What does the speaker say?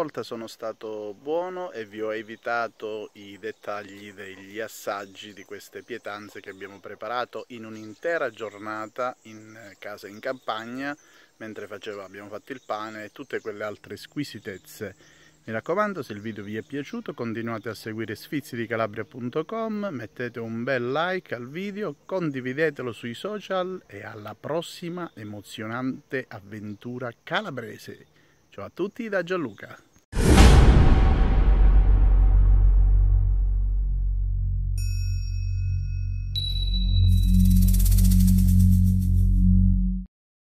volta sono stato buono e vi ho evitato i dettagli degli assaggi di queste pietanze che abbiamo preparato in un'intera giornata in casa in campagna mentre facevo, abbiamo fatto il pane e tutte quelle altre squisitezze. Mi raccomando, se il video vi è piaciuto continuate a seguire sfizzidicalabria.com, mettete un bel like al video, condividetelo sui social e alla prossima emozionante avventura calabrese. Ciao a tutti da Gianluca.